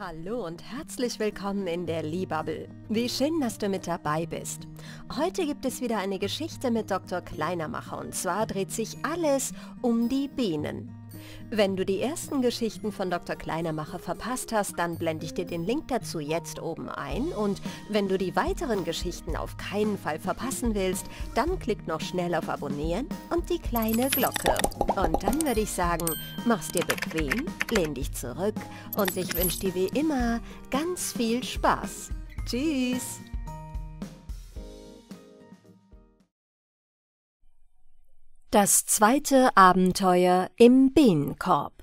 Hallo und herzlich willkommen in der Liebubble. Wie schön, dass du mit dabei bist. Heute gibt es wieder eine Geschichte mit Dr. Kleinermacher und zwar dreht sich alles um die Bienen. Wenn du die ersten Geschichten von Dr. Kleinermacher verpasst hast, dann blende ich dir den Link dazu jetzt oben ein. Und wenn du die weiteren Geschichten auf keinen Fall verpassen willst, dann klick noch schnell auf Abonnieren und die kleine Glocke. Und dann würde ich sagen, mach's dir bequem, lehn dich zurück und ich wünsche dir wie immer ganz viel Spaß. Tschüss! Das zweite Abenteuer im Bienenkorb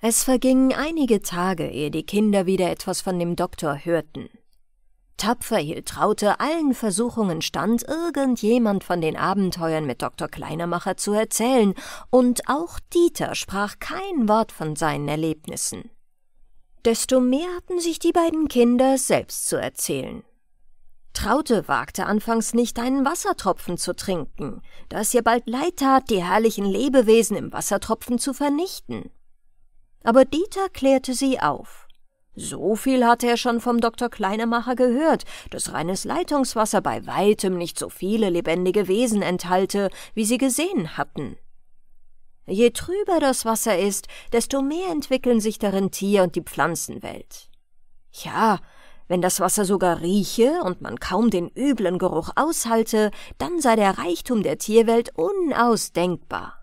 Es vergingen einige Tage, ehe die Kinder wieder etwas von dem Doktor hörten. Tapfer hielt Traute allen Versuchungen stand, irgendjemand von den Abenteuern mit Dr. Kleinermacher zu erzählen, und auch Dieter sprach kein Wort von seinen Erlebnissen. Desto mehr hatten sich die beiden Kinder selbst zu erzählen, Traute wagte anfangs nicht, einen Wassertropfen zu trinken, da es ihr bald leid tat, die herrlichen Lebewesen im Wassertropfen zu vernichten. Aber Dieter klärte sie auf. So viel hatte er schon vom Dr. Kleinemacher gehört, dass reines Leitungswasser bei weitem nicht so viele lebendige Wesen enthalte, wie sie gesehen hatten. Je trüber das Wasser ist, desto mehr entwickeln sich darin Tier- und die Pflanzenwelt. Ja, wenn das Wasser sogar rieche und man kaum den üblen Geruch aushalte, dann sei der Reichtum der Tierwelt unausdenkbar.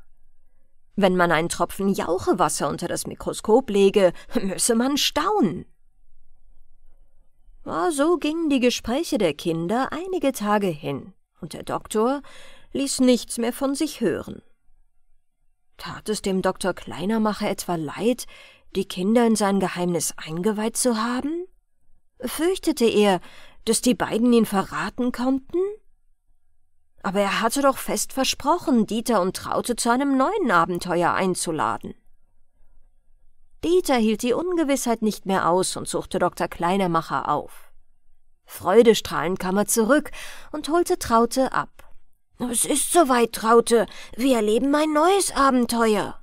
Wenn man einen Tropfen Jauchewasser unter das Mikroskop lege, müsse man staunen. Ja, so gingen die Gespräche der Kinder einige Tage hin, und der Doktor ließ nichts mehr von sich hören. Tat es dem Doktor Kleinermacher etwa leid, die Kinder in sein Geheimnis eingeweiht zu haben? Fürchtete er, dass die beiden ihn verraten konnten? Aber er hatte doch fest versprochen, Dieter und Traute zu einem neuen Abenteuer einzuladen. Dieter hielt die Ungewissheit nicht mehr aus und suchte Dr. Kleinermacher auf. Freudestrahlend kam er zurück und holte Traute ab. Es ist soweit, Traute. Wir erleben ein neues Abenteuer.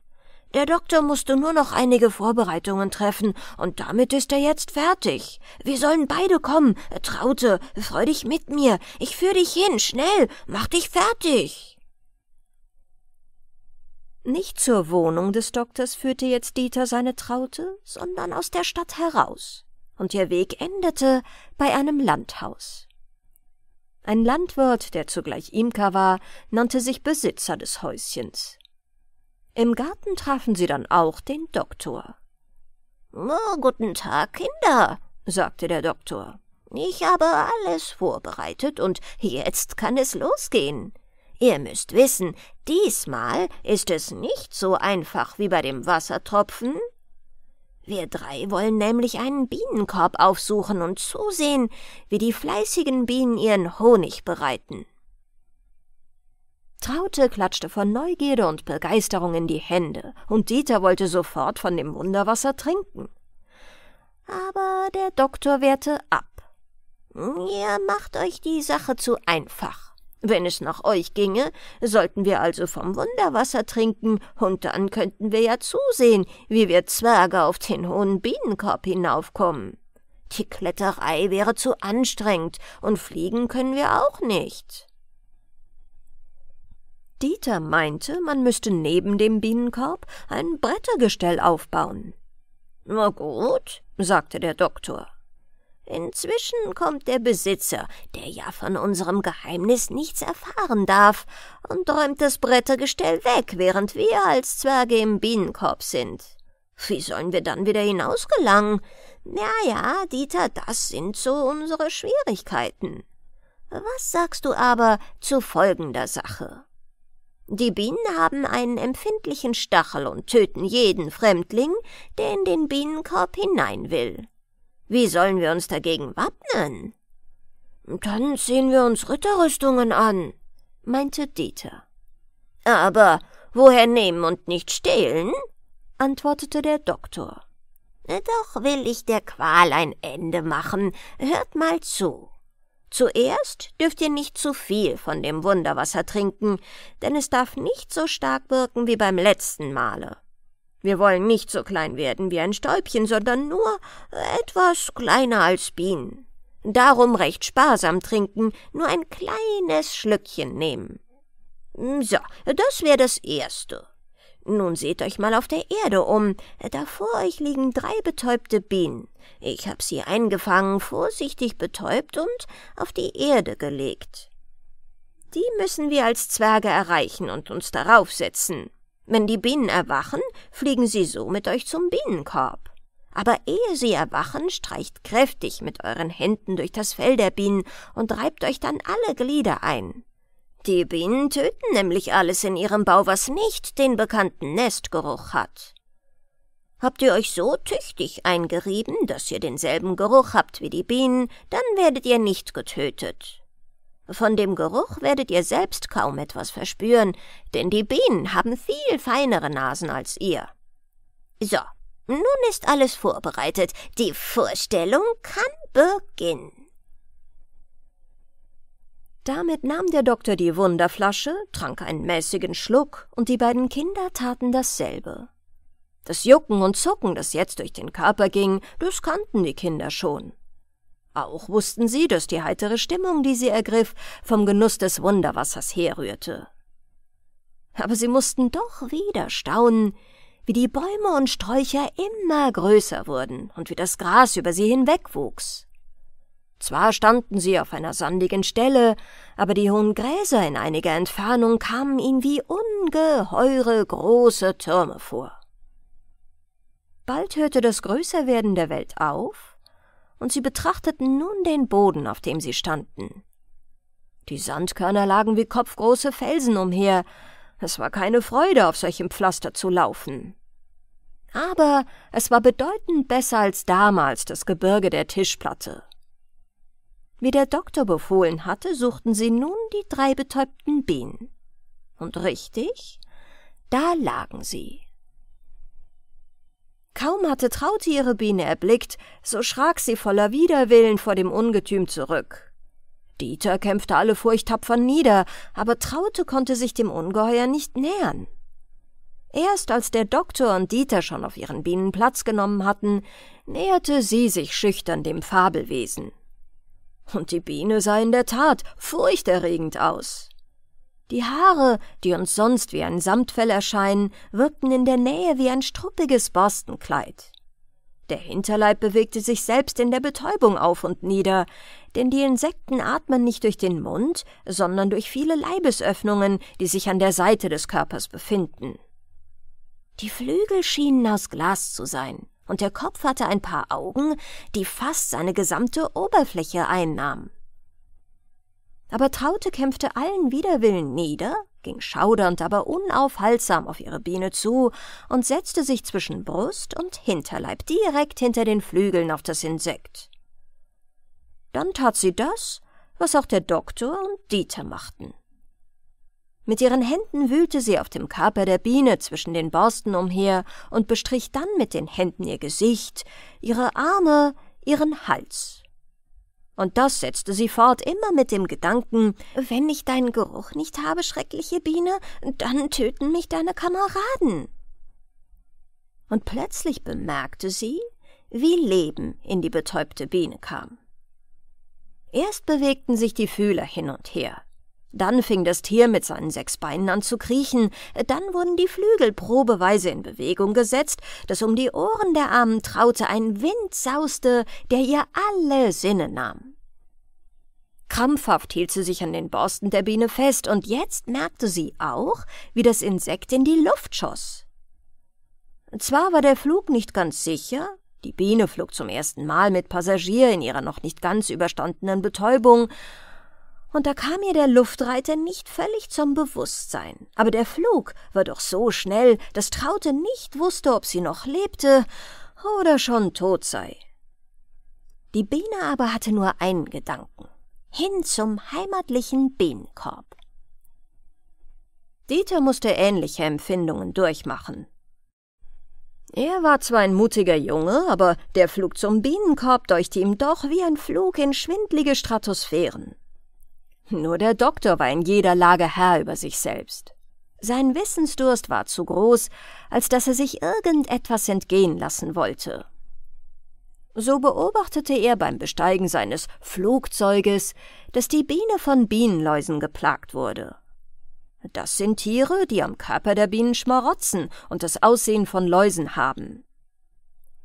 Der Doktor musste nur noch einige Vorbereitungen treffen, und damit ist er jetzt fertig. Wir sollen beide kommen. Traute, freu dich mit mir. Ich führe dich hin, schnell, mach dich fertig. Nicht zur Wohnung des Doktors führte jetzt Dieter seine Traute, sondern aus der Stadt heraus, und ihr Weg endete bei einem Landhaus. Ein Landwirt, der zugleich Imker war, nannte sich Besitzer des Häuschens. Im Garten trafen sie dann auch den Doktor. Oh, guten Tag, Kinder, sagte der Doktor. Ich habe alles vorbereitet und jetzt kann es losgehen. Ihr müsst wissen, diesmal ist es nicht so einfach wie bei dem Wassertropfen. Wir drei wollen nämlich einen Bienenkorb aufsuchen und zusehen, wie die fleißigen Bienen ihren Honig bereiten. Traute klatschte vor Neugierde und Begeisterung in die Hände, und Dieter wollte sofort von dem Wunderwasser trinken. Aber der Doktor wehrte ab. Ihr macht euch die Sache zu einfach. Wenn es nach euch ginge, sollten wir also vom Wunderwasser trinken, und dann könnten wir ja zusehen, wie wir Zwerge auf den hohen Bienenkorb hinaufkommen. Die Kletterei wäre zu anstrengend, und fliegen können wir auch nicht. Dieter meinte, man müsste neben dem Bienenkorb ein Brettergestell aufbauen. Na gut, sagte der Doktor. Inzwischen kommt der Besitzer, der ja von unserem Geheimnis nichts erfahren darf, und räumt das Brettergestell weg, während wir als Zwerge im Bienenkorb sind. Wie sollen wir dann wieder hinausgelangen? Na ja, Dieter, das sind so unsere Schwierigkeiten. Was sagst du aber zu folgender Sache? Die Bienen haben einen empfindlichen Stachel und töten jeden Fremdling, der in den Bienenkorb hinein will. Wie sollen wir uns dagegen wappnen? Dann ziehen wir uns Ritterrüstungen an, meinte Dieter. Aber woher nehmen und nicht stehlen? antwortete der Doktor. Doch will ich der Qual ein Ende machen. Hört mal zu. Zuerst dürft ihr nicht zu viel von dem Wunderwasser trinken, denn es darf nicht so stark wirken wie beim letzten Male. Wir wollen nicht so klein werden wie ein Stäubchen, sondern nur etwas kleiner als Bienen. Darum recht sparsam trinken, nur ein kleines Schlückchen nehmen. So, das wäre das Erste. Nun seht euch mal auf der Erde um. Da vor euch liegen drei betäubte Bienen. Ich hab sie eingefangen, vorsichtig betäubt und auf die Erde gelegt. Die müssen wir als Zwerge erreichen und uns darauf setzen. Wenn die Bienen erwachen, fliegen sie so mit euch zum Bienenkorb. Aber ehe sie erwachen, streicht kräftig mit euren Händen durch das Fell der Bienen und reibt euch dann alle Glieder ein. Die Bienen töten nämlich alles in ihrem Bau, was nicht den bekannten Nestgeruch hat. Habt ihr euch so tüchtig eingerieben, dass ihr denselben Geruch habt wie die Bienen, dann werdet ihr nicht getötet. Von dem Geruch werdet ihr selbst kaum etwas verspüren, denn die Bienen haben viel feinere Nasen als ihr. So, nun ist alles vorbereitet. Die Vorstellung kann beginnen. Damit nahm der Doktor die Wunderflasche, trank einen mäßigen Schluck, und die beiden Kinder taten dasselbe. Das Jucken und Zucken, das jetzt durch den Körper ging, das kannten die Kinder schon. Auch wussten sie, dass die heitere Stimmung, die sie ergriff, vom Genuss des Wunderwassers herrührte. Aber sie mussten doch wieder staunen, wie die Bäume und Sträucher immer größer wurden und wie das Gras über sie hinwegwuchs. Zwar standen sie auf einer sandigen Stelle, aber die hohen Gräser in einiger Entfernung kamen ihnen wie ungeheure große Türme vor. Bald hörte das Größerwerden der Welt auf, und sie betrachteten nun den Boden, auf dem sie standen. Die Sandkörner lagen wie kopfgroße Felsen umher, es war keine Freude, auf solchem Pflaster zu laufen. Aber es war bedeutend besser als damals das Gebirge der Tischplatte. Wie der Doktor befohlen hatte, suchten sie nun die drei betäubten Bienen. Und richtig, da lagen sie. Kaum hatte Traute ihre Biene erblickt, so schrak sie voller Widerwillen vor dem Ungetüm zurück. Dieter kämpfte alle Furcht tapfer nieder, aber Traute konnte sich dem Ungeheuer nicht nähern. Erst als der Doktor und Dieter schon auf ihren Bienen Platz genommen hatten, näherte sie sich schüchtern dem Fabelwesen und die Biene sah in der Tat furchterregend aus. Die Haare, die uns sonst wie ein Samtfell erscheinen, wirkten in der Nähe wie ein struppiges Borstenkleid. Der Hinterleib bewegte sich selbst in der Betäubung auf und nieder, denn die Insekten atmen nicht durch den Mund, sondern durch viele Leibesöffnungen, die sich an der Seite des Körpers befinden. Die Flügel schienen aus Glas zu sein und der Kopf hatte ein paar Augen, die fast seine gesamte Oberfläche einnahmen. Aber Traute kämpfte allen Widerwillen nieder, ging schaudernd, aber unaufhaltsam auf ihre Biene zu und setzte sich zwischen Brust und Hinterleib direkt hinter den Flügeln auf das Insekt. Dann tat sie das, was auch der Doktor und Dieter machten. Mit ihren Händen wühlte sie auf dem Körper der Biene zwischen den Borsten umher und bestrich dann mit den Händen ihr Gesicht, ihre Arme, ihren Hals. Und das setzte sie fort, immer mit dem Gedanken, wenn ich deinen Geruch nicht habe, schreckliche Biene, dann töten mich deine Kameraden. Und plötzlich bemerkte sie, wie Leben in die betäubte Biene kam. Erst bewegten sich die Fühler hin und her, dann fing das Tier mit seinen sechs Beinen an zu kriechen, dann wurden die Flügel probeweise in Bewegung gesetzt, dass um die Ohren der armen Traute ein Wind sauste, der ihr alle Sinne nahm. Krampfhaft hielt sie sich an den Borsten der Biene fest, und jetzt merkte sie auch, wie das Insekt in die Luft schoss. Zwar war der Flug nicht ganz sicher, die Biene flog zum ersten Mal mit Passagier in ihrer noch nicht ganz überstandenen Betäubung, und da kam ihr der Luftreiter nicht völlig zum Bewusstsein. Aber der Flug war doch so schnell, dass Traute nicht wusste, ob sie noch lebte oder schon tot sei. Die Biene aber hatte nur einen Gedanken. Hin zum heimatlichen Bienenkorb. Dieter musste ähnliche Empfindungen durchmachen. Er war zwar ein mutiger Junge, aber der Flug zum Bienenkorb deuchte ihm doch wie ein Flug in schwindlige Stratosphären. Nur der Doktor war in jeder Lage Herr über sich selbst. Sein Wissensdurst war zu groß, als dass er sich irgendetwas entgehen lassen wollte. So beobachtete er beim Besteigen seines Flugzeuges, dass die Biene von Bienenläusen geplagt wurde. Das sind Tiere, die am Körper der Bienen schmarotzen und das Aussehen von Läusen haben.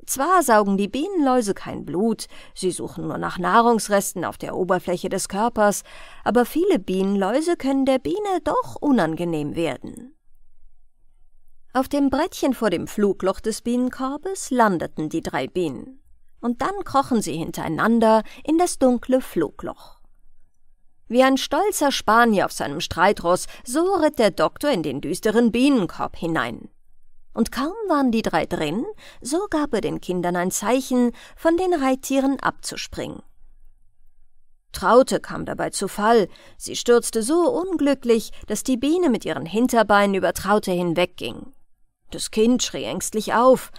Zwar saugen die Bienenläuse kein Blut, sie suchen nur nach Nahrungsresten auf der Oberfläche des Körpers, aber viele Bienenläuse können der Biene doch unangenehm werden. Auf dem Brettchen vor dem Flugloch des Bienenkorbes landeten die drei Bienen, und dann krochen sie hintereinander in das dunkle Flugloch. Wie ein stolzer Spanier auf seinem Streitross, so ritt der Doktor in den düsteren Bienenkorb hinein und kaum waren die drei drin, so gab er den Kindern ein Zeichen, von den Reittieren abzuspringen. Traute kam dabei zu Fall, sie stürzte so unglücklich, dass die Biene mit ihren Hinterbeinen über Traute hinwegging. Das Kind schrie ängstlich auf,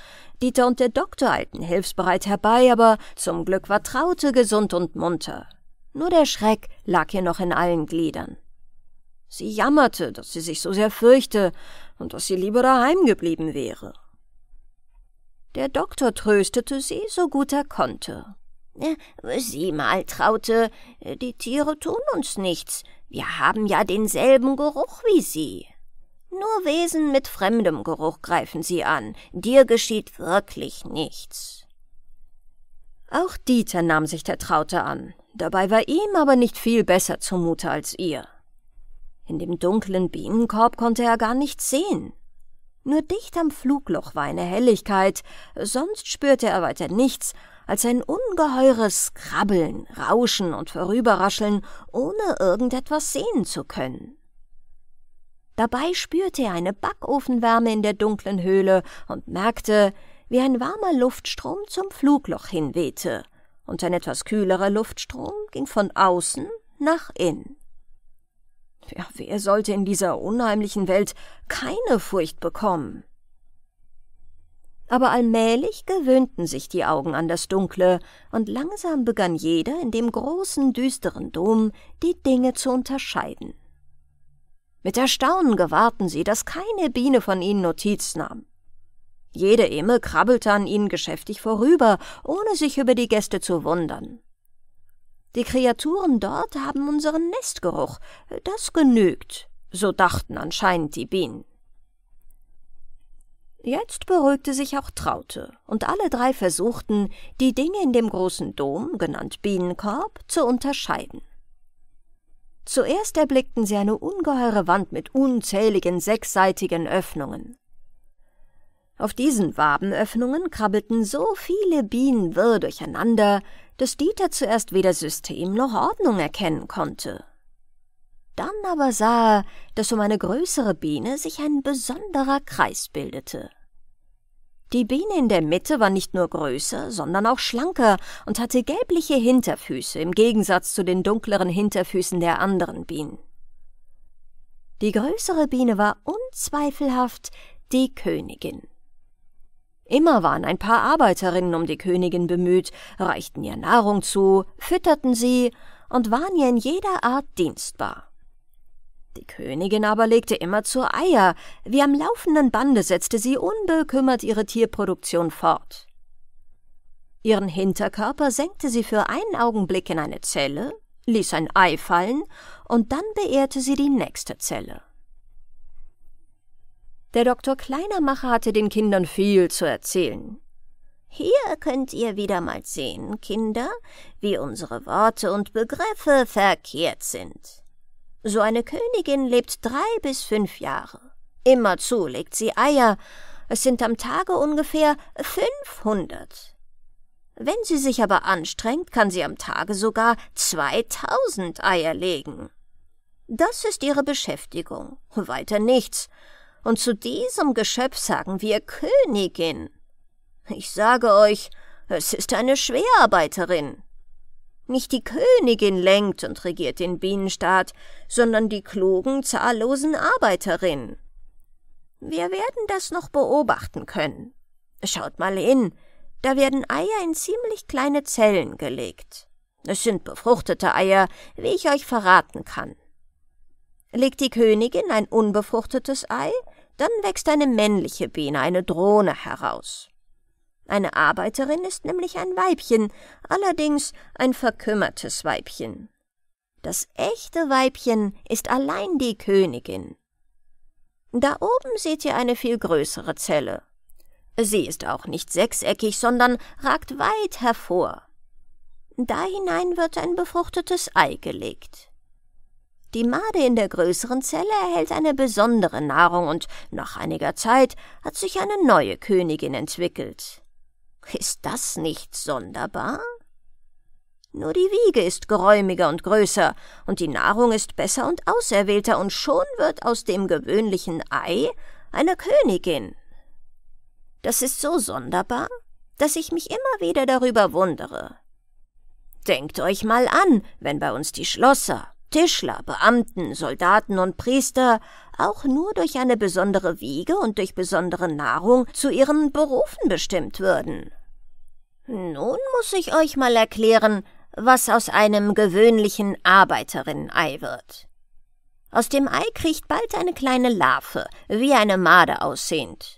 Dieter und der Doktor eilten hilfsbereit herbei, aber zum Glück war Traute gesund und munter. Nur der Schreck lag ihr noch in allen Gliedern. Sie jammerte, dass sie sich so sehr fürchte, und dass sie lieber daheim geblieben wäre. Der Doktor tröstete sie, so gut er konnte. Äh, Sieh mal, Traute, äh, die Tiere tun uns nichts. Wir haben ja denselben Geruch wie sie. Nur Wesen mit fremdem Geruch greifen sie an. Dir geschieht wirklich nichts. Auch Dieter nahm sich der Traute an. Dabei war ihm aber nicht viel besser zumute als ihr. In dem dunklen Bienenkorb konnte er gar nichts sehen. Nur dicht am Flugloch war eine Helligkeit, sonst spürte er weiter nichts als ein ungeheures Krabbeln, Rauschen und Vorüberrascheln, ohne irgendetwas sehen zu können. Dabei spürte er eine Backofenwärme in der dunklen Höhle und merkte, wie ein warmer Luftstrom zum Flugloch hinwehte, und ein etwas kühlerer Luftstrom ging von außen nach innen. Ja, wer sollte in dieser unheimlichen Welt keine Furcht bekommen? Aber allmählich gewöhnten sich die Augen an das Dunkle, und langsam begann jeder in dem großen, düsteren Dom die Dinge zu unterscheiden. Mit Erstaunen gewahrten sie, dass keine Biene von ihnen Notiz nahm. Jede Imme krabbelte an ihnen geschäftig vorüber, ohne sich über die Gäste zu wundern. Die Kreaturen dort haben unseren Nestgeruch. Das genügt, so dachten anscheinend die Bienen. Jetzt beruhigte sich auch Traute, und alle drei versuchten, die Dinge in dem großen Dom, genannt Bienenkorb, zu unterscheiden. Zuerst erblickten sie eine ungeheure Wand mit unzähligen sechsseitigen Öffnungen. Auf diesen Wabenöffnungen krabbelten so viele Bienen wirr durcheinander, dass Dieter zuerst weder System noch Ordnung erkennen konnte. Dann aber sah er, dass um eine größere Biene sich ein besonderer Kreis bildete. Die Biene in der Mitte war nicht nur größer, sondern auch schlanker und hatte gelbliche Hinterfüße im Gegensatz zu den dunkleren Hinterfüßen der anderen Bienen. Die größere Biene war unzweifelhaft die Königin. Immer waren ein paar Arbeiterinnen um die Königin bemüht, reichten ihr Nahrung zu, fütterten sie und waren ihr in jeder Art dienstbar. Die Königin aber legte immer zu Eier, wie am laufenden Bande setzte sie unbekümmert ihre Tierproduktion fort. Ihren Hinterkörper senkte sie für einen Augenblick in eine Zelle, ließ ein Ei fallen und dann beehrte sie die nächste Zelle. Der Doktor Kleinermacher hatte den Kindern viel zu erzählen. Hier könnt ihr wieder mal sehen, Kinder, wie unsere Worte und Begriffe verkehrt sind. So eine Königin lebt drei bis fünf Jahre. Immerzu legt sie Eier. Es sind am Tage ungefähr 500. Wenn sie sich aber anstrengt, kann sie am Tage sogar 2000 Eier legen. Das ist ihre Beschäftigung, weiter nichts und zu diesem Geschöpf sagen wir Königin. Ich sage euch, es ist eine Schwerarbeiterin. Nicht die Königin lenkt und regiert den Bienenstaat, sondern die klugen, zahllosen Arbeiterinnen. Wir werden das noch beobachten können. Schaut mal hin, da werden Eier in ziemlich kleine Zellen gelegt. Es sind befruchtete Eier, wie ich euch verraten kann. Legt die Königin ein unbefruchtetes Ei, dann wächst eine männliche Biene, eine Drohne heraus. Eine Arbeiterin ist nämlich ein Weibchen, allerdings ein verkümmertes Weibchen. Das echte Weibchen ist allein die Königin. Da oben seht ihr eine viel größere Zelle. Sie ist auch nicht sechseckig, sondern ragt weit hervor. Da hinein wird ein befruchtetes Ei gelegt. Die Made in der größeren Zelle erhält eine besondere Nahrung und nach einiger Zeit hat sich eine neue Königin entwickelt. Ist das nicht sonderbar? Nur die Wiege ist geräumiger und größer, und die Nahrung ist besser und auserwählter, und schon wird aus dem gewöhnlichen Ei eine Königin. Das ist so sonderbar, dass ich mich immer wieder darüber wundere. Denkt euch mal an, wenn bei uns die Schlosser, Tischler, Beamten, Soldaten und Priester auch nur durch eine besondere Wiege und durch besondere Nahrung zu ihren Berufen bestimmt würden. Nun muss ich euch mal erklären, was aus einem gewöhnlichen Arbeiterinnen-Ei wird. Aus dem Ei kriecht bald eine kleine Larve, wie eine Made aussehend.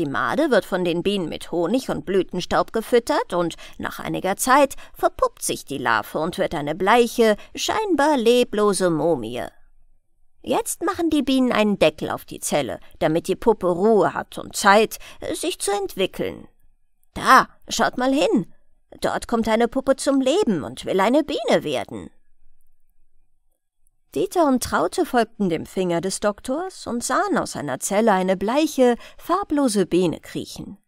Die Made wird von den Bienen mit Honig und Blütenstaub gefüttert und nach einiger Zeit verpuppt sich die Larve und wird eine bleiche, scheinbar leblose Mumie. Jetzt machen die Bienen einen Deckel auf die Zelle, damit die Puppe Ruhe hat und Zeit, sich zu entwickeln. Da, schaut mal hin. Dort kommt eine Puppe zum Leben und will eine Biene werden. Dieter und Traute folgten dem Finger des Doktors und sahen aus einer Zelle eine bleiche, farblose Biene kriechen.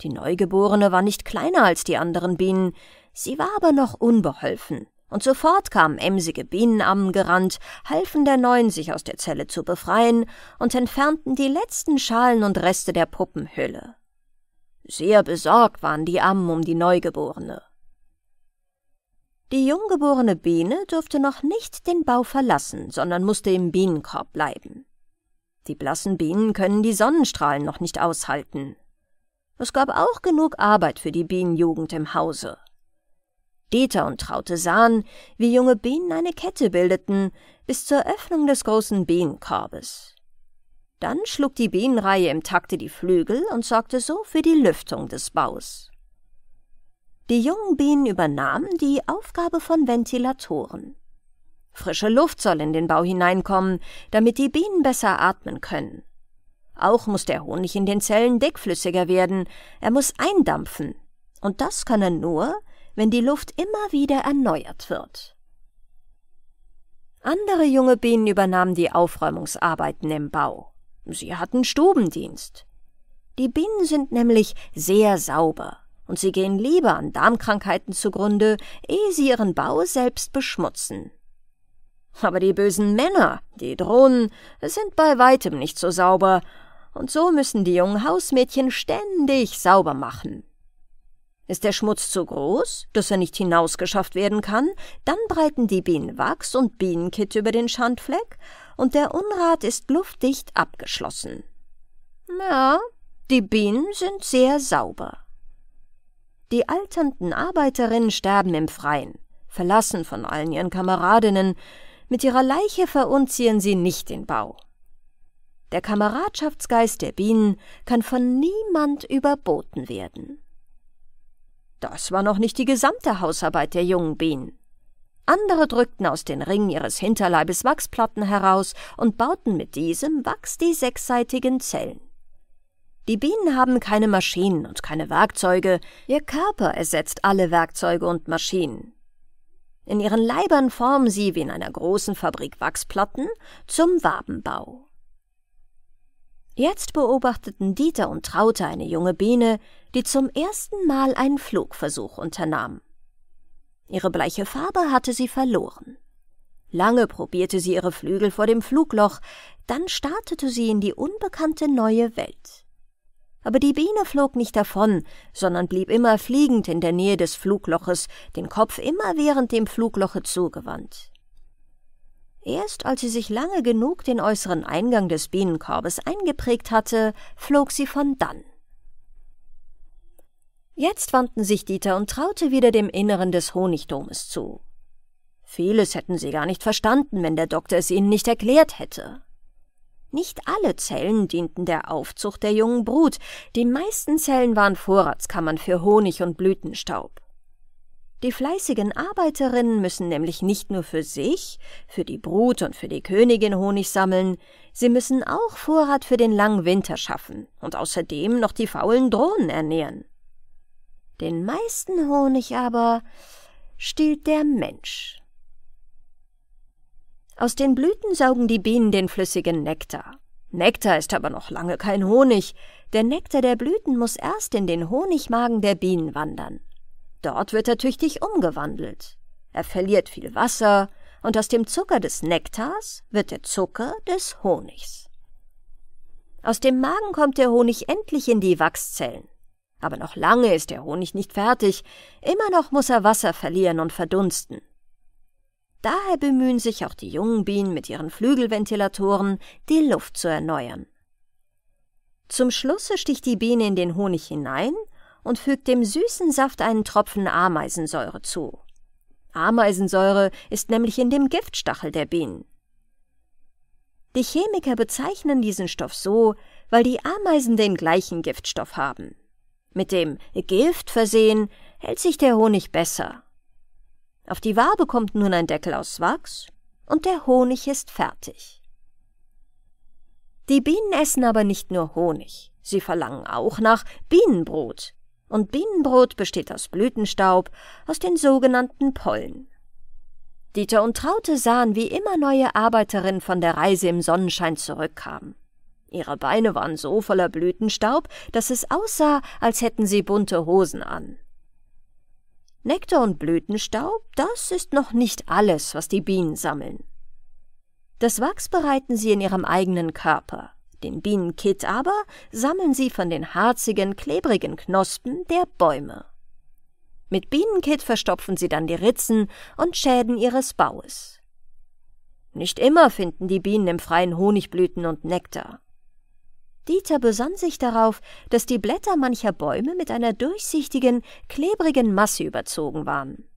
Die Neugeborene war nicht kleiner als die anderen Bienen, sie war aber noch unbeholfen, und sofort kamen emsige Bienenammen gerannt, halfen der Neuen, sich aus der Zelle zu befreien, und entfernten die letzten Schalen und Reste der Puppenhülle. Sehr besorgt waren die Ammen um die Neugeborene. Die junggeborene Biene durfte noch nicht den Bau verlassen, sondern musste im Bienenkorb bleiben. Die blassen Bienen können die Sonnenstrahlen noch nicht aushalten. Es gab auch genug Arbeit für die Bienenjugend im Hause. Dieter und Traute sahen, wie junge Bienen eine Kette bildeten, bis zur Öffnung des großen Bienenkorbes. Dann schlug die Bienenreihe im Takte die Flügel und sorgte so für die Lüftung des Baus. Die jungen Bienen übernahmen die Aufgabe von Ventilatoren. Frische Luft soll in den Bau hineinkommen, damit die Bienen besser atmen können. Auch muss der Honig in den Zellen dickflüssiger werden, er muss eindampfen. Und das kann er nur, wenn die Luft immer wieder erneuert wird. Andere junge Bienen übernahmen die Aufräumungsarbeiten im Bau. Sie hatten Stubendienst. Die Bienen sind nämlich sehr sauber und sie gehen lieber an Darmkrankheiten zugrunde, ehe sie ihren Bau selbst beschmutzen. Aber die bösen Männer, die Drohnen, sind bei weitem nicht so sauber, und so müssen die jungen Hausmädchen ständig sauber machen. Ist der Schmutz zu groß, dass er nicht hinausgeschafft werden kann, dann breiten die Bienen Wachs und Bienenkitt über den Schandfleck und der Unrat ist luftdicht abgeschlossen. Ja, die Bienen sind sehr sauber. Die alternden Arbeiterinnen sterben im Freien, verlassen von allen ihren Kameradinnen, mit ihrer Leiche verunziehen sie nicht den Bau. Der Kameradschaftsgeist der Bienen kann von niemand überboten werden. Das war noch nicht die gesamte Hausarbeit der jungen Bienen. Andere drückten aus den Ringen ihres Hinterleibes Wachsplatten heraus und bauten mit diesem Wachs die sechsseitigen Zellen. Die Bienen haben keine Maschinen und keine Werkzeuge, ihr Körper ersetzt alle Werkzeuge und Maschinen. In ihren Leibern formen sie wie in einer großen Fabrik Wachsplatten zum Wabenbau. Jetzt beobachteten Dieter und Traute eine junge Biene, die zum ersten Mal einen Flugversuch unternahm. Ihre bleiche Farbe hatte sie verloren. Lange probierte sie ihre Flügel vor dem Flugloch, dann startete sie in die unbekannte neue Welt. Aber die Biene flog nicht davon, sondern blieb immer fliegend in der Nähe des Flugloches, den Kopf immer während dem Flugloche zugewandt. Erst als sie sich lange genug den äußeren Eingang des Bienenkorbes eingeprägt hatte, flog sie von dann. Jetzt wandten sich Dieter und Traute wieder dem Inneren des Honigdomes zu. Vieles hätten sie gar nicht verstanden, wenn der Doktor es ihnen nicht erklärt hätte. Nicht alle Zellen dienten der Aufzucht der jungen Brut, die meisten Zellen waren Vorratskammern für Honig und Blütenstaub. Die fleißigen Arbeiterinnen müssen nämlich nicht nur für sich, für die Brut und für die Königin Honig sammeln, sie müssen auch Vorrat für den langen Winter schaffen und außerdem noch die faulen Drohnen ernähren. Den meisten Honig aber stiehlt der Mensch. Aus den Blüten saugen die Bienen den flüssigen Nektar. Nektar ist aber noch lange kein Honig. Der Nektar der Blüten muss erst in den Honigmagen der Bienen wandern. Dort wird er tüchtig umgewandelt. Er verliert viel Wasser, und aus dem Zucker des Nektars wird der Zucker des Honigs. Aus dem Magen kommt der Honig endlich in die Wachszellen. Aber noch lange ist der Honig nicht fertig, immer noch muss er Wasser verlieren und verdunsten. Daher bemühen sich auch die jungen Bienen mit ihren Flügelventilatoren, die Luft zu erneuern. Zum Schluss sticht die Biene in den Honig hinein und fügt dem süßen Saft einen Tropfen Ameisensäure zu. Ameisensäure ist nämlich in dem Giftstachel der Bienen. Die Chemiker bezeichnen diesen Stoff so, weil die Ameisen den gleichen Giftstoff haben. Mit dem Gift versehen hält sich der Honig besser. Auf die Wabe kommt nun ein Deckel aus Wachs und der Honig ist fertig. Die Bienen essen aber nicht nur Honig, sie verlangen auch nach Bienenbrot. Und Bienenbrot besteht aus Blütenstaub, aus den sogenannten Pollen. Dieter und Traute sahen, wie immer neue Arbeiterinnen von der Reise im Sonnenschein zurückkamen. Ihre Beine waren so voller Blütenstaub, dass es aussah, als hätten sie bunte Hosen an. Nektar und Blütenstaub, das ist noch nicht alles, was die Bienen sammeln. Das Wachs bereiten sie in ihrem eigenen Körper. Den Bienenkit aber sammeln sie von den harzigen, klebrigen Knospen der Bäume. Mit Bienenkit verstopfen sie dann die Ritzen und Schäden ihres Baues. Nicht immer finden die Bienen im Freien Honigblüten und Nektar. Dieter besann sich darauf, dass die Blätter mancher Bäume mit einer durchsichtigen, klebrigen Masse überzogen waren.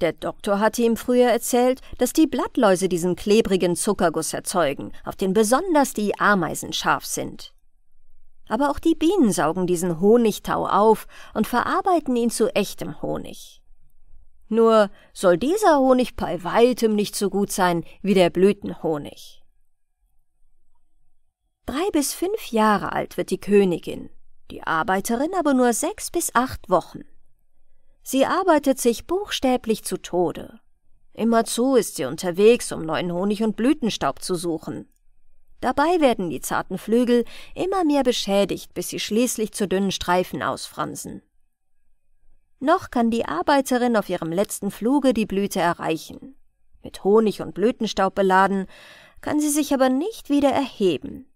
Der Doktor hatte ihm früher erzählt, dass die Blattläuse diesen klebrigen Zuckerguss erzeugen, auf den besonders die Ameisen scharf sind. Aber auch die Bienen saugen diesen Honigtau auf und verarbeiten ihn zu echtem Honig. Nur soll dieser Honig bei weitem nicht so gut sein wie der Blütenhonig. Drei bis fünf Jahre alt wird die Königin, die Arbeiterin aber nur sechs bis acht Wochen. Sie arbeitet sich buchstäblich zu Tode. Immerzu ist sie unterwegs, um neuen Honig und Blütenstaub zu suchen. Dabei werden die zarten Flügel immer mehr beschädigt, bis sie schließlich zu dünnen Streifen ausfransen. Noch kann die Arbeiterin auf ihrem letzten Fluge die Blüte erreichen. Mit Honig und Blütenstaub beladen, kann sie sich aber nicht wieder erheben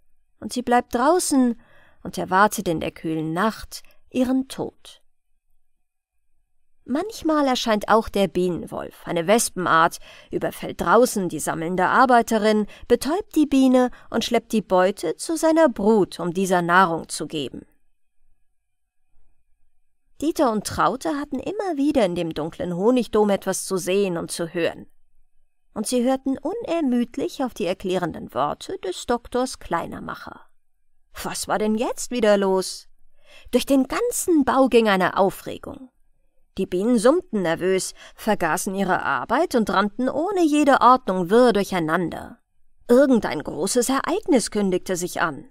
und sie bleibt draußen und erwartet in der kühlen Nacht ihren Tod. Manchmal erscheint auch der Bienenwolf, eine Wespenart, überfällt draußen die sammelnde Arbeiterin, betäubt die Biene und schleppt die Beute zu seiner Brut, um dieser Nahrung zu geben. Dieter und Traute hatten immer wieder in dem dunklen Honigdom etwas zu sehen und zu hören und sie hörten unermüdlich auf die erklärenden Worte des Doktors Kleinermacher. Was war denn jetzt wieder los? Durch den ganzen Bau ging eine Aufregung. Die Bienen summten nervös, vergaßen ihre Arbeit und rannten ohne jede Ordnung wirr durcheinander. Irgendein großes Ereignis kündigte sich an.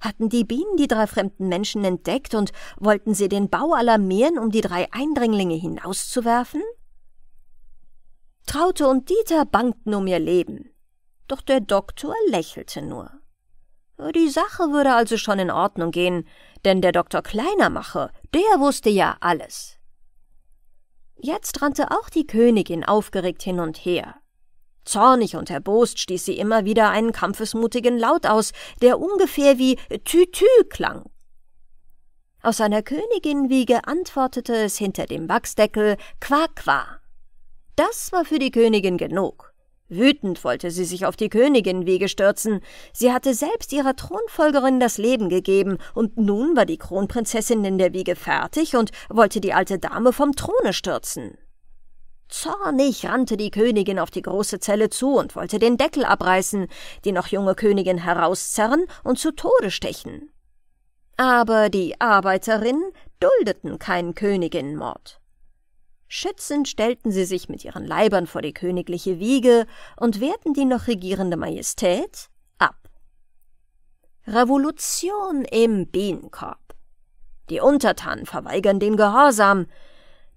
Hatten die Bienen die drei fremden Menschen entdeckt und wollten sie den Bau alarmieren, um die drei Eindringlinge hinauszuwerfen? Traute und Dieter bangten um ihr Leben. Doch der Doktor lächelte nur. Die Sache würde also schon in Ordnung gehen, denn der Doktor Kleinermacher, der wusste ja alles. Jetzt rannte auch die Königin aufgeregt hin und her. Zornig und erbost stieß sie immer wieder einen kampfesmutigen Laut aus, der ungefähr wie Tütü klang. Aus einer Königin wie geantwortete es hinter dem Wachsdeckel Qua Qua. Das war für die Königin genug. Wütend wollte sie sich auf die Königin wiege stürzen. Sie hatte selbst ihrer Thronfolgerin das Leben gegeben, und nun war die Kronprinzessin in der Wiege fertig und wollte die alte Dame vom Throne stürzen. Zornig rannte die Königin auf die große Zelle zu und wollte den Deckel abreißen, die noch junge Königin herauszerren und zu Tode stechen. Aber die Arbeiterinnen duldeten keinen Königinnenmord. Schützend stellten sie sich mit ihren Leibern vor die königliche Wiege und wehrten die noch regierende Majestät ab. Revolution im Bienenkorb. Die Untertanen verweigern den Gehorsam.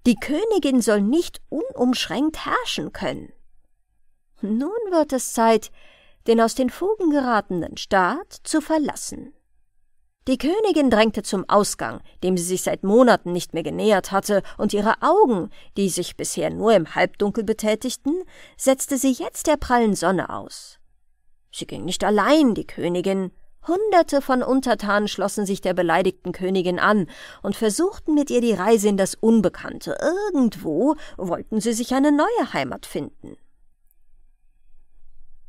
Die Königin soll nicht unumschränkt herrschen können. Nun wird es Zeit, den aus den Fugen geratenen Staat zu verlassen. Die Königin drängte zum Ausgang, dem sie sich seit Monaten nicht mehr genähert hatte, und ihre Augen, die sich bisher nur im Halbdunkel betätigten, setzte sie jetzt der prallen Sonne aus. Sie ging nicht allein, die Königin. Hunderte von Untertanen schlossen sich der beleidigten Königin an und versuchten mit ihr die Reise in das Unbekannte. Irgendwo wollten sie sich eine neue Heimat finden.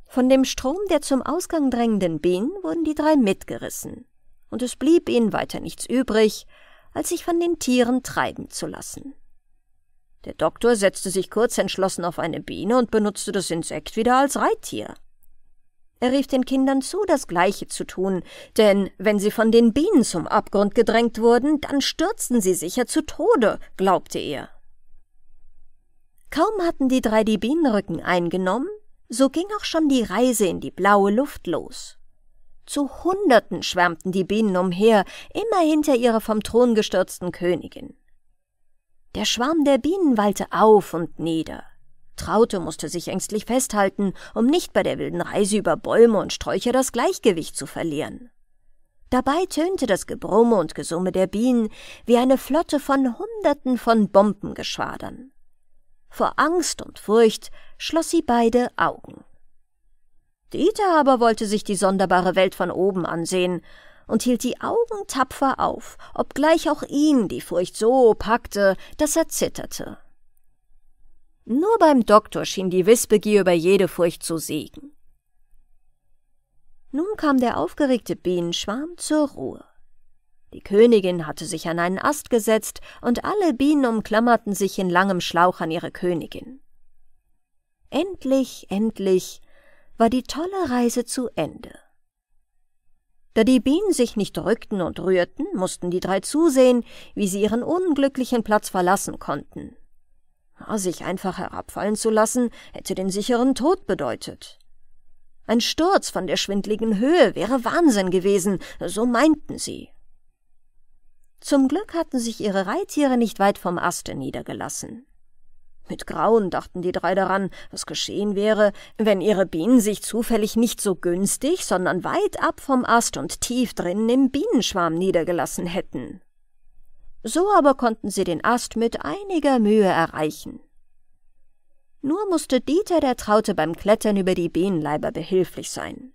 Von dem Strom der zum Ausgang drängenden Bienen wurden die drei mitgerissen und es blieb ihnen weiter nichts übrig, als sich von den Tieren treiben zu lassen. Der Doktor setzte sich kurz entschlossen auf eine Biene und benutzte das Insekt wieder als Reittier. Er rief den Kindern zu, das Gleiche zu tun, denn wenn sie von den Bienen zum Abgrund gedrängt wurden, dann stürzten sie sicher zu Tode, glaubte er. Kaum hatten die drei die Bienenrücken eingenommen, so ging auch schon die Reise in die blaue Luft los. Zu Hunderten schwärmten die Bienen umher, immer hinter ihrer vom Thron gestürzten Königin. Der Schwarm der Bienen wallte auf und nieder. Traute musste sich ängstlich festhalten, um nicht bei der wilden Reise über Bäume und Sträucher das Gleichgewicht zu verlieren. Dabei tönte das Gebrumme und Gesumme der Bienen wie eine Flotte von Hunderten von Bombengeschwadern. Vor Angst und Furcht schloss sie beide Augen. Dieter aber wollte sich die sonderbare Welt von oben ansehen und hielt die Augen tapfer auf, obgleich auch ihn die Furcht so packte, dass er zitterte. Nur beim Doktor schien die Wissbegier über jede Furcht zu siegen. Nun kam der aufgeregte Bienenschwarm zur Ruhe. Die Königin hatte sich an einen Ast gesetzt, und alle Bienen umklammerten sich in langem Schlauch an ihre Königin. Endlich, endlich war die tolle Reise zu Ende. Da die Bienen sich nicht rückten und rührten, mussten die drei zusehen, wie sie ihren unglücklichen Platz verlassen konnten. Ah, sich einfach herabfallen zu lassen, hätte den sicheren Tod bedeutet. Ein Sturz von der schwindligen Höhe wäre Wahnsinn gewesen, so meinten sie. Zum Glück hatten sich ihre Reittiere nicht weit vom Aste niedergelassen. Mit Grauen dachten die drei daran, was geschehen wäre, wenn ihre Bienen sich zufällig nicht so günstig, sondern weit ab vom Ast und tief drinnen im Bienenschwarm niedergelassen hätten. So aber konnten sie den Ast mit einiger Mühe erreichen. Nur musste Dieter der Traute beim Klettern über die Bienenleiber behilflich sein.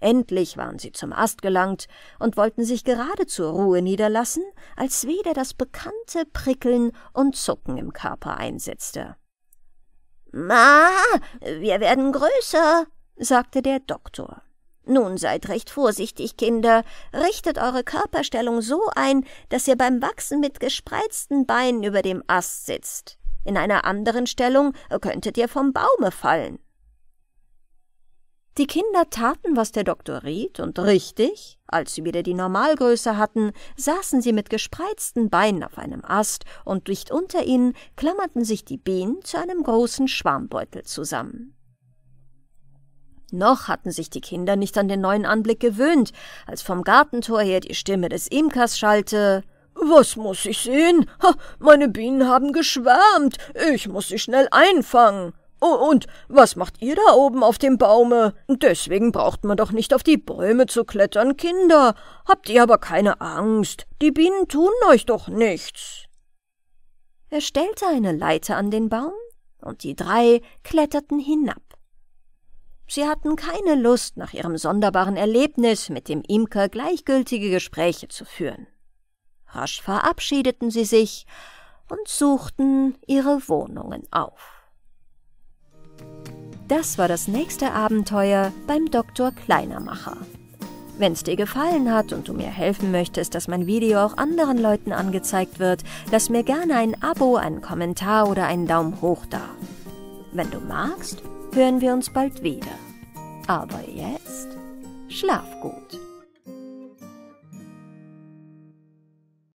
Endlich waren sie zum Ast gelangt und wollten sich gerade zur Ruhe niederlassen, als wieder das bekannte Prickeln und Zucken im Körper einsetzte. Ma, wir werden größer, sagte der Doktor. Nun seid recht vorsichtig, Kinder. Richtet eure Körperstellung so ein, dass ihr beim Wachsen mit gespreizten Beinen über dem Ast sitzt. In einer anderen Stellung könntet ihr vom Baume fallen. Die Kinder taten, was der Doktor riet, und richtig, als sie wieder die Normalgröße hatten, saßen sie mit gespreizten Beinen auf einem Ast, und dicht unter ihnen klammerten sich die Bienen zu einem großen Schwarmbeutel zusammen. Noch hatten sich die Kinder nicht an den neuen Anblick gewöhnt, als vom Gartentor her die Stimme des Imkers schallte Was muss ich sehen? Ha, meine Bienen haben geschwärmt, ich muss sie schnell einfangen. Oh, und was macht ihr da oben auf dem Baume? Deswegen braucht man doch nicht auf die Bäume zu klettern, Kinder. Habt ihr aber keine Angst. Die Bienen tun euch doch nichts. Er stellte eine Leiter an den Baum, und die drei kletterten hinab. Sie hatten keine Lust, nach ihrem sonderbaren Erlebnis mit dem Imker gleichgültige Gespräche zu führen. Rasch verabschiedeten sie sich und suchten ihre Wohnungen auf. Das war das nächste Abenteuer beim Dr. Kleinermacher. Wenn es dir gefallen hat und du mir helfen möchtest, dass mein Video auch anderen Leuten angezeigt wird, lass mir gerne ein Abo, einen Kommentar oder einen Daumen hoch da. Wenn du magst, hören wir uns bald wieder. Aber jetzt schlaf gut.